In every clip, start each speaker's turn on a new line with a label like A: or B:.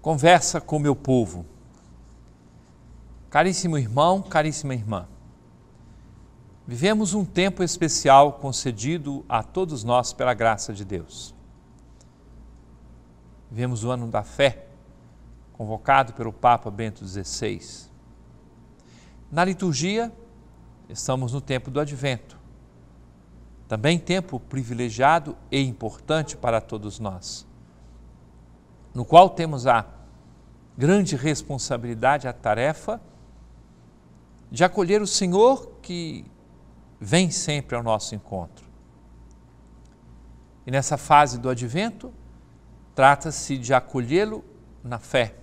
A: conversa com o meu povo. Caríssimo irmão, caríssima irmã, vivemos um tempo especial concedido a todos nós pela graça de Deus. Vivemos o ano da fé, convocado pelo Papa Bento XVI. Na liturgia, estamos no tempo do advento, também tempo privilegiado e importante para todos nós no qual temos a grande responsabilidade, a tarefa de acolher o Senhor que vem sempre ao nosso encontro. E nessa fase do advento, trata-se de acolhê-lo na fé,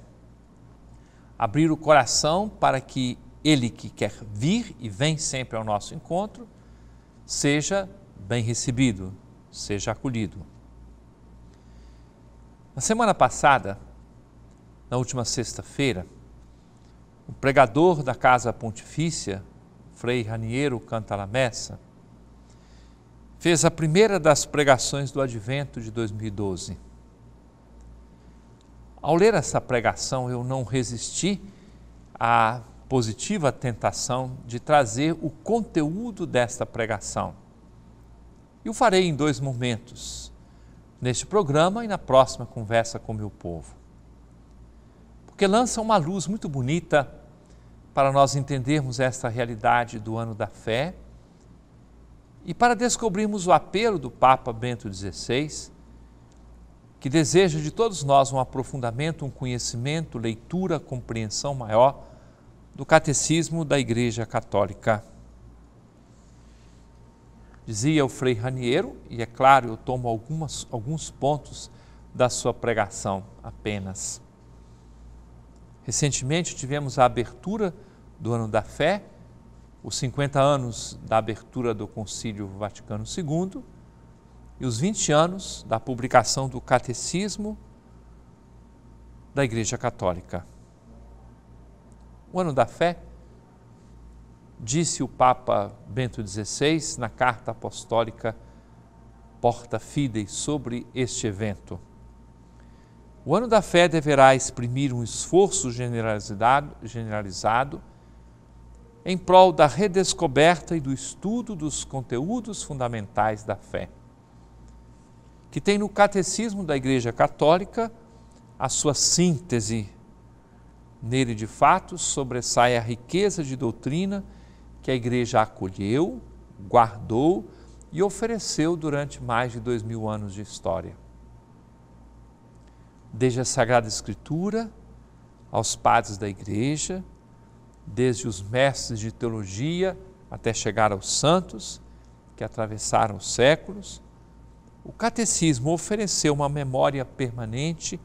A: abrir o coração para que ele que quer vir e vem sempre ao nosso encontro, seja bem recebido, seja acolhido. Na semana passada, na última sexta-feira, o pregador da Casa Pontifícia, Frei Raniero Cantalamessa, fez a primeira das pregações do Advento de 2012. Ao ler essa pregação, eu não resisti à positiva tentação de trazer o conteúdo desta pregação. E o farei em dois momentos neste programa e na próxima conversa com meu povo. Porque lança uma luz muito bonita para nós entendermos esta realidade do ano da fé e para descobrirmos o apelo do Papa Bento XVI, que deseja de todos nós um aprofundamento, um conhecimento, leitura, compreensão maior do Catecismo da Igreja Católica dizia o Frei Raniero, e é claro, eu tomo algumas, alguns pontos da sua pregação apenas. Recentemente tivemos a abertura do Ano da Fé, os 50 anos da abertura do Concílio Vaticano II e os 20 anos da publicação do Catecismo da Igreja Católica. O Ano da Fé disse o Papa Bento XVI na carta apostólica Porta Fidei sobre este evento. O ano da fé deverá exprimir um esforço generalizado em prol da redescoberta e do estudo dos conteúdos fundamentais da fé, que tem no Catecismo da Igreja Católica a sua síntese. Nele, de fato, sobressai a riqueza de doutrina que a igreja acolheu, guardou e ofereceu durante mais de dois mil anos de história. Desde a Sagrada Escritura, aos padres da igreja, desde os mestres de teologia até chegar aos santos que atravessaram os séculos, o catecismo ofereceu uma memória permanente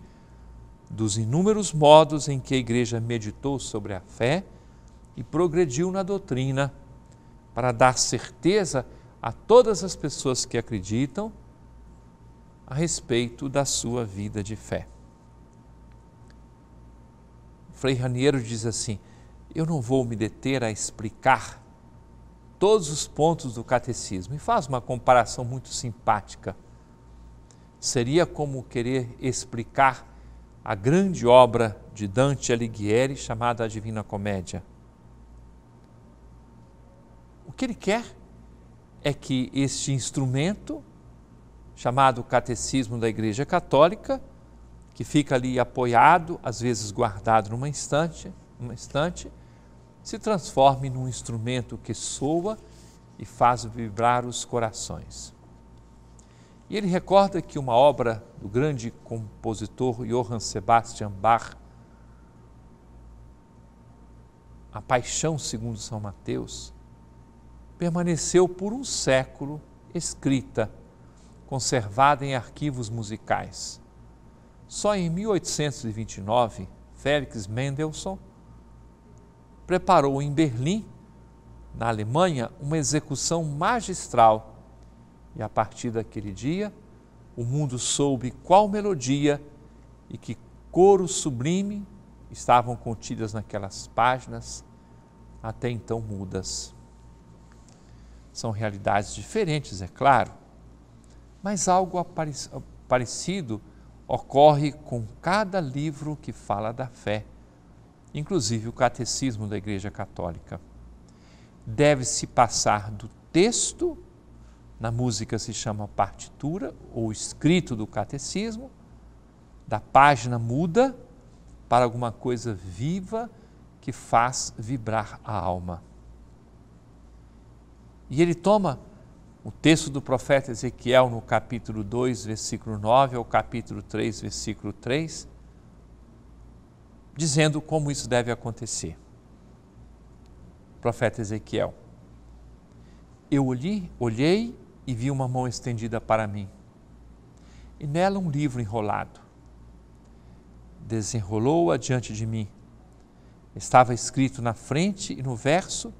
A: dos inúmeros modos em que a igreja meditou sobre a fé e progrediu na doutrina para dar certeza a todas as pessoas que acreditam a respeito da sua vida de fé. Frei Raniero diz assim: Eu não vou me deter a explicar todos os pontos do catecismo e faz uma comparação muito simpática. Seria como querer explicar a grande obra de Dante Alighieri chamada A Divina Comédia. O que ele quer é que este instrumento, chamado Catecismo da Igreja Católica, que fica ali apoiado, às vezes guardado numa estante, numa estante, se transforme num instrumento que soa e faz vibrar os corações. E ele recorda que uma obra do grande compositor Johann Sebastian Bach, A Paixão segundo São Mateus, permaneceu por um século escrita, conservada em arquivos musicais. Só em 1829, Félix Mendelssohn preparou em Berlim, na Alemanha, uma execução magistral. E a partir daquele dia, o mundo soube qual melodia e que coro sublime estavam contidas naquelas páginas até então mudas. São realidades diferentes, é claro, mas algo parecido ocorre com cada livro que fala da fé, inclusive o Catecismo da Igreja Católica. Deve-se passar do texto, na música se chama partitura ou escrito do Catecismo, da página muda para alguma coisa viva que faz vibrar a alma. E ele toma o texto do profeta Ezequiel no capítulo 2, versículo 9 ao capítulo 3, versículo 3, dizendo como isso deve acontecer. Profeta Ezequiel: Eu olhei, olhei e vi uma mão estendida para mim, e nela um livro enrolado. Desenrolou-a diante de mim. Estava escrito na frente e no verso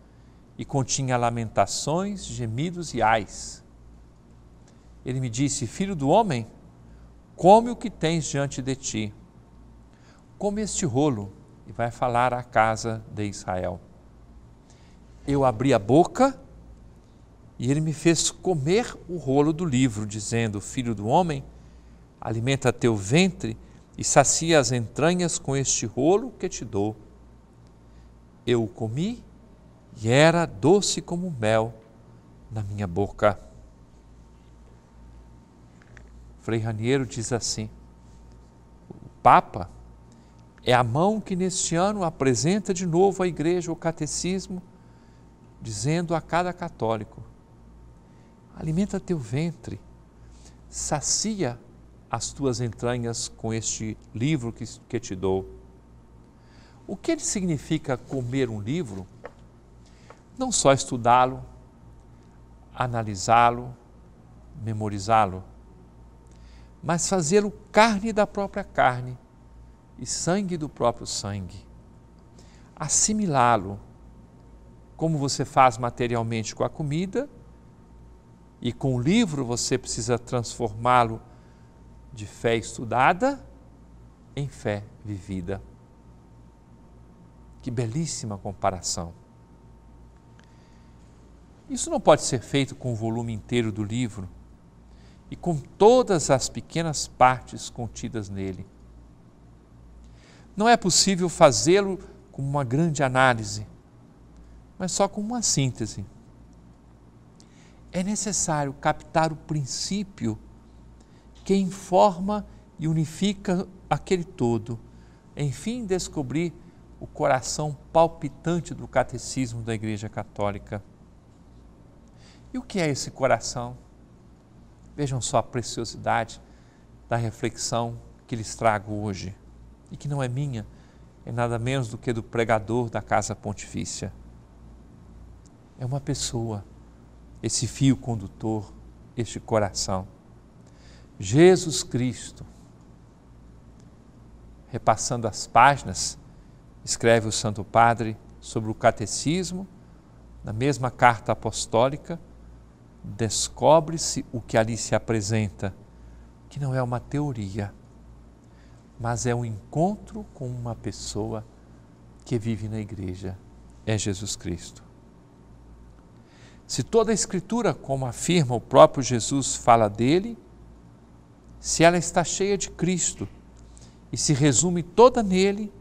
A: e continha lamentações, gemidos e ais. Ele me disse: Filho do homem, come o que tens diante de ti. Come este rolo e vai falar à casa de Israel. Eu abri a boca e ele me fez comer o rolo do livro, dizendo: Filho do homem, alimenta teu ventre e sacia as entranhas com este rolo que te dou. Eu o comi e era doce como mel na minha boca. Frei Raniero diz assim: o Papa é a mão que neste ano apresenta de novo à Igreja o Catecismo, dizendo a cada católico: alimenta teu ventre, sacia as tuas entranhas com este livro que, que te dou. O que significa comer um livro? não só estudá-lo, analisá-lo, memorizá-lo, mas fazê-lo carne da própria carne e sangue do próprio sangue. Assimilá-lo, como você faz materialmente com a comida, e com o livro você precisa transformá-lo de fé estudada em fé vivida. Que belíssima comparação! Isso não pode ser feito com o volume inteiro do livro e com todas as pequenas partes contidas nele. Não é possível fazê-lo com uma grande análise, mas só com uma síntese. É necessário captar o princípio que informa e unifica aquele todo, enfim, descobrir o coração palpitante do catecismo da Igreja Católica. E o que é esse coração? Vejam só a preciosidade da reflexão que lhes trago hoje e que não é minha, é nada menos do que do pregador da Casa Pontifícia. É uma pessoa, esse fio condutor, este coração. Jesus Cristo, repassando as páginas, escreve o Santo Padre sobre o catecismo, na mesma carta apostólica descobre-se o que ali se apresenta, que não é uma teoria, mas é um encontro com uma pessoa que vive na igreja, é Jesus Cristo. Se toda a Escritura, como afirma o próprio Jesus, fala dele, se ela está cheia de Cristo e se resume toda nele,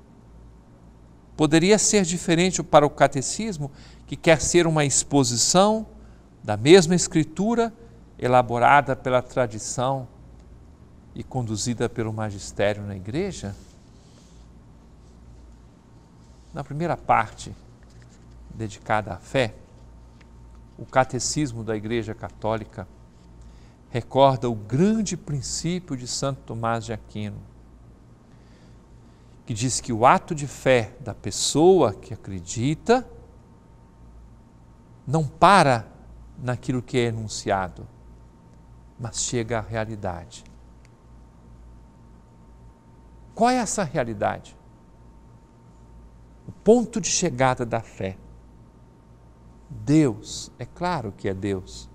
A: poderia ser diferente para o catecismo, que quer ser uma exposição da mesma escritura elaborada pela tradição e conduzida pelo magistério na igreja? Na primeira parte, dedicada à fé, o Catecismo da Igreja Católica recorda o grande princípio de Santo Tomás de Aquino, que diz que o ato de fé da pessoa que acredita não para naquilo que é enunciado, mas chega à realidade. Qual é essa realidade? O ponto de chegada da fé. Deus, é claro que é Deus.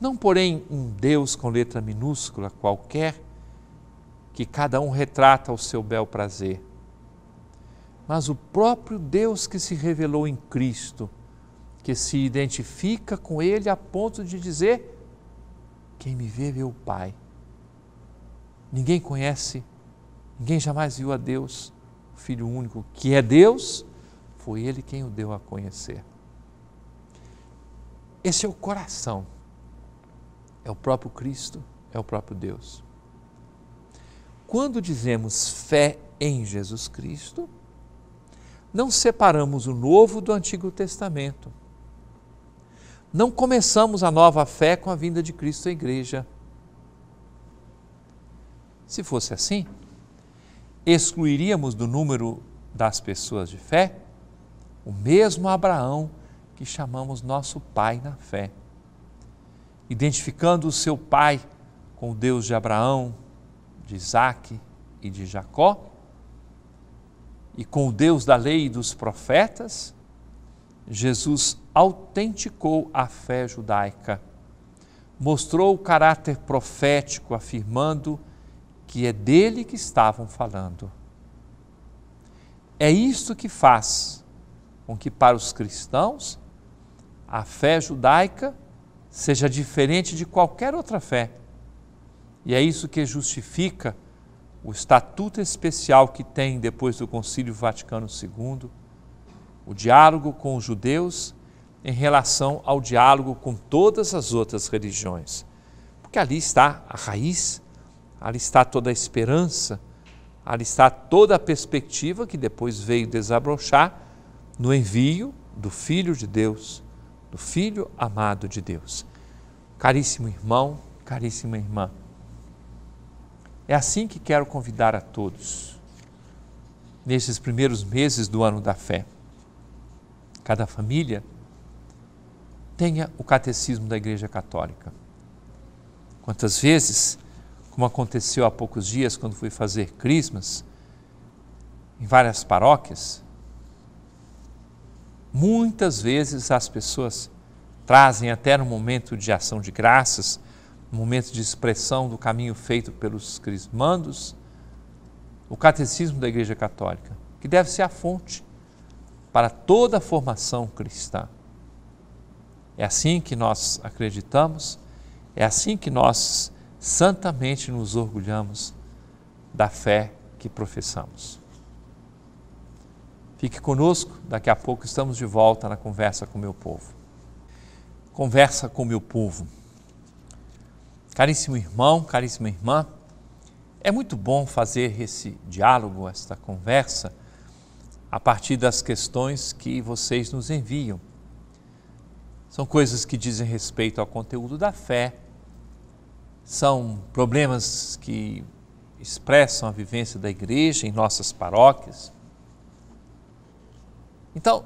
A: Não, porém, um Deus com letra minúscula qualquer, que cada um retrata ao seu bel prazer, mas o próprio Deus que se revelou em Cristo que se identifica com ele a ponto de dizer: Quem me vê, vê o Pai. Ninguém conhece, ninguém jamais viu a Deus, o Filho único que é Deus, foi ele quem o deu a conhecer. Esse é o coração, é o próprio Cristo, é o próprio Deus. Quando dizemos fé em Jesus Cristo, não separamos o Novo do Antigo Testamento não começamos a nova fé com a vinda de Cristo à igreja. Se fosse assim, excluiríamos do número das pessoas de fé o mesmo Abraão que chamamos nosso pai na fé. Identificando o seu pai com o Deus de Abraão, de Isaac e de Jacó, e com o Deus da lei e dos profetas, Jesus autenticou a fé judaica, mostrou o caráter profético, afirmando que é dele que estavam falando. É isto que faz com que, para os cristãos, a fé judaica seja diferente de qualquer outra fé. E é isso que justifica o estatuto especial que tem depois do Concílio Vaticano II o diálogo com os judeus em relação ao diálogo com todas as outras religiões. Porque ali está a raiz, ali está toda a esperança, ali está toda a perspectiva que depois veio desabrochar no envio do Filho de Deus, do Filho amado de Deus. Caríssimo irmão, caríssima irmã, é assim que quero convidar a todos, nesses primeiros meses do ano da fé cada família, tenha o catecismo da Igreja Católica. Quantas vezes, como aconteceu há poucos dias quando fui fazer crismas em várias paróquias, muitas vezes as pessoas trazem até no momento de ação de graças, no momento de expressão do caminho feito pelos crismandos, o catecismo da Igreja Católica, que deve ser a fonte para toda a formação cristã. É assim que nós acreditamos, é assim que nós santamente nos orgulhamos da fé que professamos. Fique conosco, daqui a pouco estamos de volta na conversa com o meu povo. Conversa com o meu povo. Caríssimo irmão, caríssima irmã, é muito bom fazer esse diálogo, esta conversa a partir das questões que vocês nos enviam. São coisas que dizem respeito ao conteúdo da fé, são problemas que expressam a vivência da igreja em nossas paróquias. Então,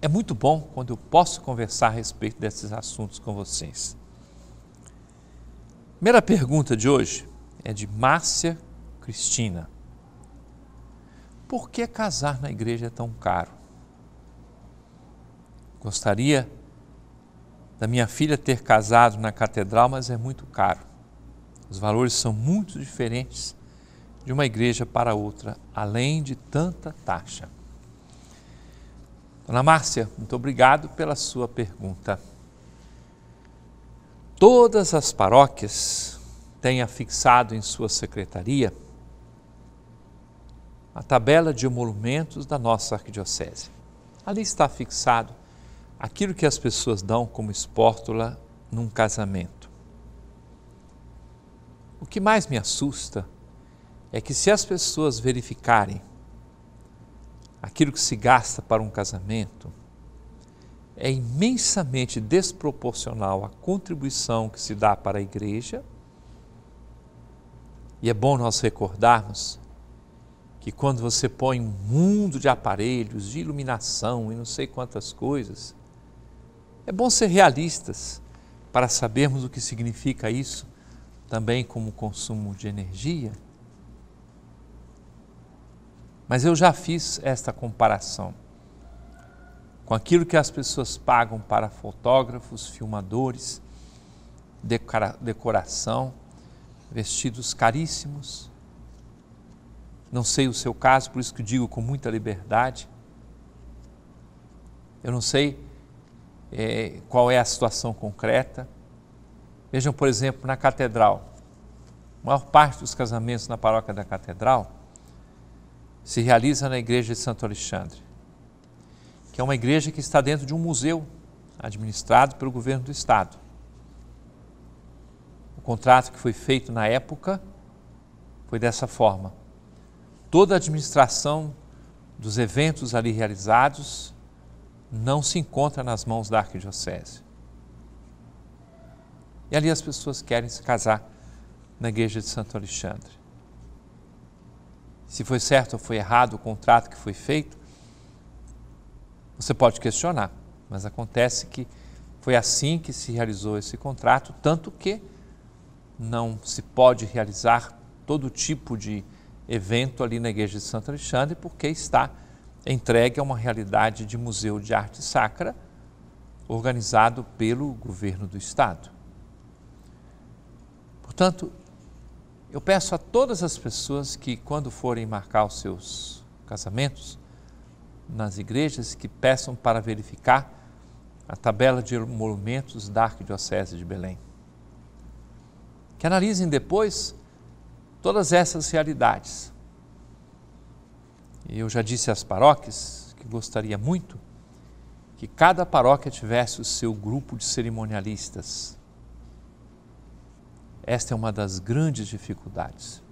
A: é muito bom quando eu posso conversar a respeito desses assuntos com vocês. Primeira pergunta de hoje é de Márcia Cristina. Por que casar na igreja é tão caro? Gostaria da minha filha ter casado na catedral, mas é muito caro. Os valores são muito diferentes de uma igreja para outra, além de tanta taxa. Dona Márcia, muito obrigado pela sua pergunta. Todas as paróquias têm afixado em sua secretaria a tabela de emolumentos da nossa arquidiocese. Ali está fixado aquilo que as pessoas dão como espórtula num casamento. O que mais me assusta é que se as pessoas verificarem aquilo que se gasta para um casamento, é imensamente desproporcional a contribuição que se dá para a igreja. E é bom nós recordarmos que quando você põe um mundo de aparelhos, de iluminação e não sei quantas coisas, é bom ser realistas para sabermos o que significa isso também como consumo de energia. Mas eu já fiz esta comparação com aquilo que as pessoas pagam para fotógrafos, filmadores, decoração, vestidos caríssimos não sei o seu caso, por isso que digo com muita liberdade. Eu não sei é, qual é a situação concreta. Vejam, por exemplo, na catedral. A maior parte dos casamentos na paróquia da catedral se realiza na igreja de Santo Alexandre, que é uma igreja que está dentro de um museu administrado pelo governo do estado. O contrato que foi feito na época foi dessa forma toda a administração dos eventos ali realizados não se encontra nas mãos da arquidiocese. E ali as pessoas querem se casar na igreja de Santo Alexandre. Se foi certo ou foi errado o contrato que foi feito, você pode questionar, mas acontece que foi assim que se realizou esse contrato, tanto que não se pode realizar todo tipo de evento ali na igreja de Santo Alexandre, porque está entregue a uma realidade de museu de arte sacra organizado pelo governo do estado. Portanto, eu peço a todas as pessoas que quando forem marcar os seus casamentos nas igrejas que peçam para verificar a tabela de monumentos da Arquidiocese de Belém. Que analisem depois todas essas realidades. Eu já disse às paróquias que gostaria muito que cada paróquia tivesse o seu grupo de cerimonialistas. Esta é uma das grandes dificuldades.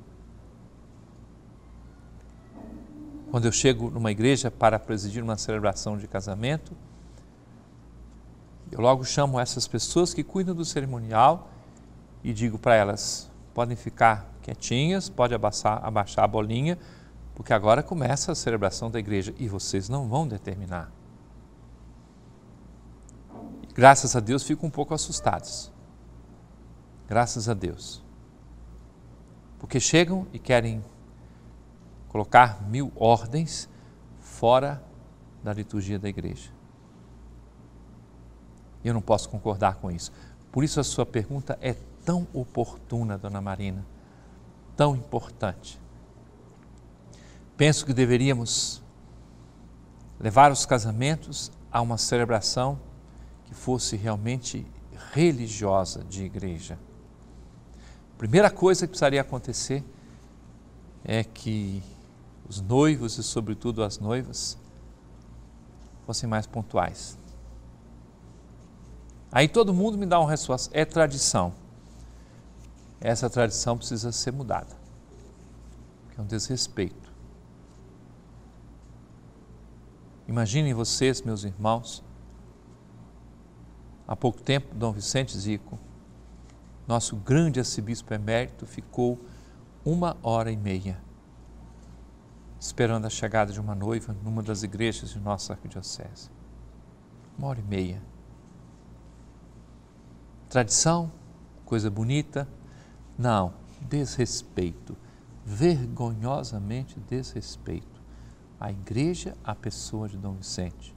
A: Quando eu chego numa igreja para presidir uma celebração de casamento, eu logo chamo essas pessoas que cuidam do cerimonial e digo para elas: podem ficar quietinhas, pode abaixar, abaixar a bolinha, porque agora começa a celebração da igreja e vocês não vão determinar. Graças a Deus ficam um pouco assustados. Graças a Deus. Porque chegam e querem colocar mil ordens fora da liturgia da igreja. Eu não posso concordar com isso. Por isso a sua pergunta é tão oportuna, dona Marina tão importante. Penso que deveríamos levar os casamentos a uma celebração que fosse realmente religiosa de igreja. A primeira coisa que precisaria acontecer é que os noivos e, sobretudo, as noivas fossem mais pontuais. Aí todo mundo me dá uma resposta: é tradição essa tradição precisa ser mudada, que é um desrespeito. Imaginem vocês, meus irmãos, há pouco tempo, Dom Vicente Zico, nosso grande arcebispo emérito, ficou uma hora e meia esperando a chegada de uma noiva numa das igrejas de nossa arquidiocese. Uma hora e meia. Tradição, coisa bonita, não, desrespeito, vergonhosamente desrespeito à igreja, à pessoa de Dom Vicente.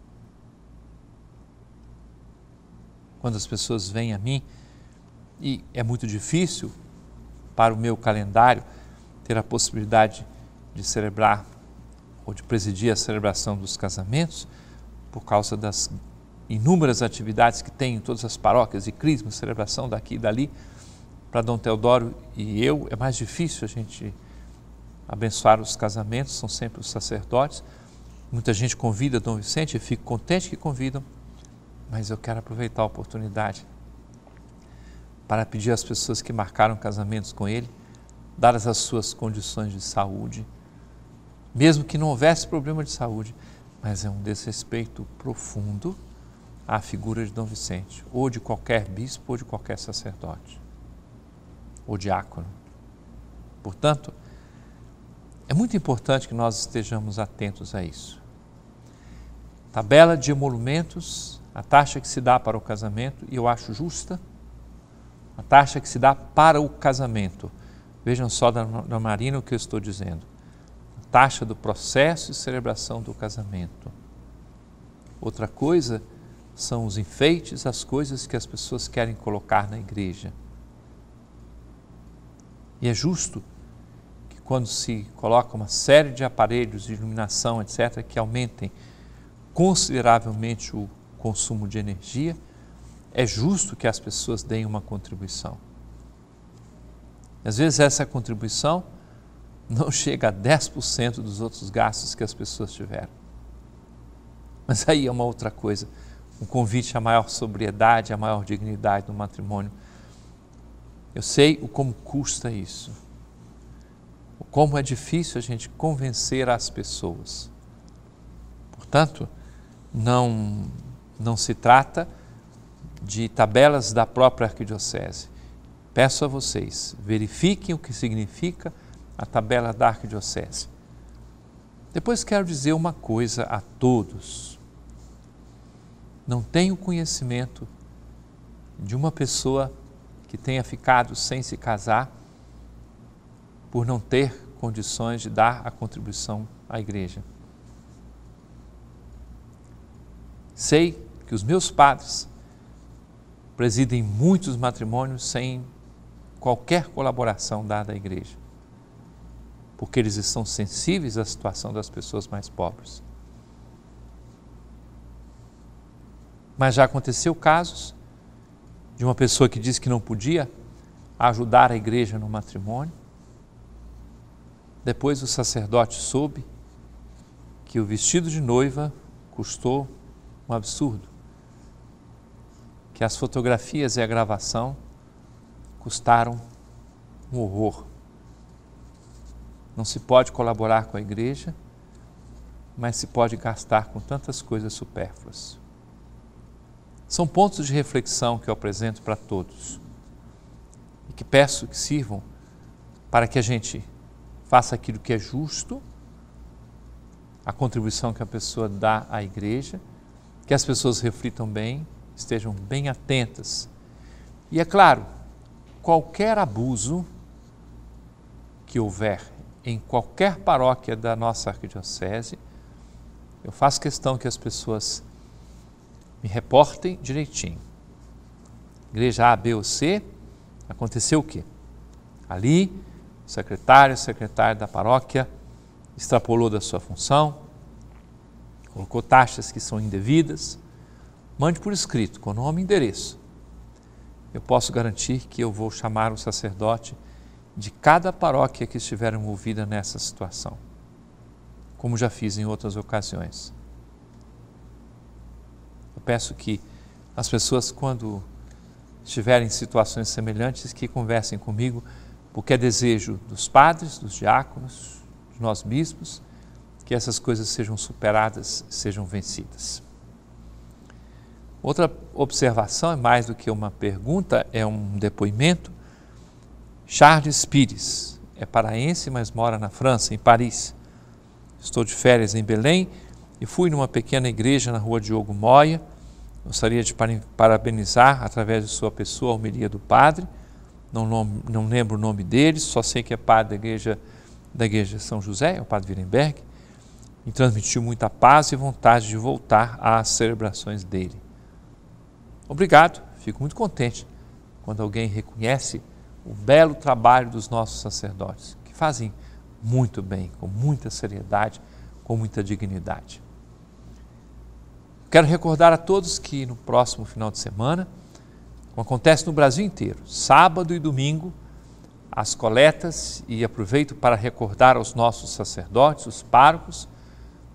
A: Quando as pessoas vêm a mim, e é muito difícil para o meu calendário ter a possibilidade de celebrar ou de presidir a celebração dos casamentos, por causa das inúmeras atividades que tem em todas as paróquias e crismas, celebração daqui e dali, para Dom Teodoro e eu é mais difícil a gente abençoar os casamentos, são sempre os sacerdotes. Muita gente convida Dom Vicente, eu fico contente que convidam, mas eu quero aproveitar a oportunidade para pedir às pessoas que marcaram casamentos com ele, dar as suas condições de saúde, mesmo que não houvesse problema de saúde, mas é um desrespeito profundo à figura de Dom Vicente, ou de qualquer bispo, ou de qualquer sacerdote ou diácono. Portanto, é muito importante que nós estejamos atentos a isso. Tabela de emolumentos, a taxa que se dá para o casamento, e eu acho justa, a taxa que se dá para o casamento. Vejam só, Dona Marina, o que eu estou dizendo. A taxa do processo e celebração do casamento. Outra coisa são os enfeites, as coisas que as pessoas querem colocar na igreja. E é justo que quando se coloca uma série de aparelhos de iluminação, etc., que aumentem consideravelmente o consumo de energia, é justo que as pessoas deem uma contribuição. Às vezes essa contribuição não chega a 10% dos outros gastos que as pessoas tiveram. Mas aí é uma outra coisa, um convite à maior sobriedade, à maior dignidade no matrimônio eu sei o como custa isso, o como é difícil a gente convencer as pessoas. Portanto, não, não se trata de tabelas da própria arquidiocese. Peço a vocês, verifiquem o que significa a tabela da arquidiocese. Depois quero dizer uma coisa a todos. Não tenho conhecimento de uma pessoa que tenha ficado sem se casar por não ter condições de dar a contribuição à igreja. Sei que os meus padres presidem muitos matrimônios sem qualquer colaboração dada à igreja, porque eles estão sensíveis à situação das pessoas mais pobres. Mas já aconteceu casos de uma pessoa que disse que não podia ajudar a igreja no matrimônio. Depois o sacerdote soube que o vestido de noiva custou um absurdo, que as fotografias e a gravação custaram um horror. Não se pode colaborar com a igreja, mas se pode gastar com tantas coisas supérfluas. São pontos de reflexão que eu apresento para todos e que peço que sirvam para que a gente faça aquilo que é justo, a contribuição que a pessoa dá à igreja, que as pessoas reflitam bem, estejam bem atentas. E é claro, qualquer abuso que houver em qualquer paróquia da nossa arquidiocese, eu faço questão que as pessoas me reportem direitinho. Igreja A, B ou C, aconteceu o quê? Ali, o secretário, o secretário da paróquia extrapolou da sua função, colocou taxas que são indevidas. Mande por escrito, com nome e endereço. Eu posso garantir que eu vou chamar o sacerdote de cada paróquia que estiver envolvida nessa situação, como já fiz em outras ocasiões peço que as pessoas, quando estiverem em situações semelhantes, que conversem comigo, porque é desejo dos padres, dos diáconos, de nós bispos, que essas coisas sejam superadas, sejam vencidas. Outra observação, é mais do que uma pergunta, é um depoimento. Charles Pires é paraense, mas mora na França, em Paris. Estou de férias em Belém e fui numa pequena igreja na rua Diogo Moya Gostaria de parabenizar, através de sua pessoa, a homilia do padre. Não, não lembro o nome dele, só sei que é padre da igreja, da igreja São José, é o padre Wittenberg. E transmitiu muita paz e vontade de voltar às celebrações dele. Obrigado, fico muito contente quando alguém reconhece o belo trabalho dos nossos sacerdotes, que fazem muito bem, com muita seriedade, com muita dignidade. Quero recordar a todos que no próximo final de semana, como acontece no Brasil inteiro, sábado e domingo, as coletas, e aproveito para recordar aos nossos sacerdotes, os párocos,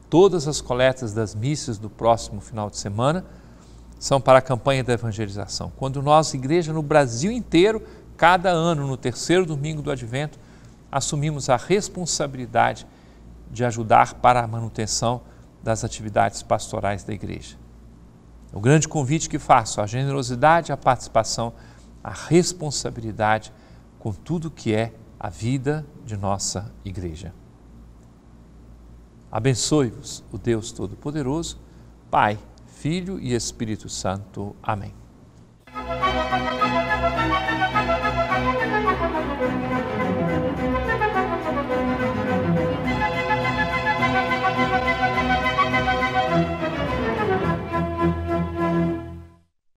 A: todas as coletas das missas do próximo final de semana são para a campanha da evangelização. Quando nós, igreja no Brasil inteiro, cada ano, no terceiro domingo do advento, assumimos a responsabilidade de ajudar para a manutenção das atividades pastorais da igreja. O grande convite que faço, a generosidade, a participação, a responsabilidade com tudo que é a vida de nossa igreja. Abençoe-vos o Deus Todo-Poderoso, Pai, Filho e Espírito Santo. Amém.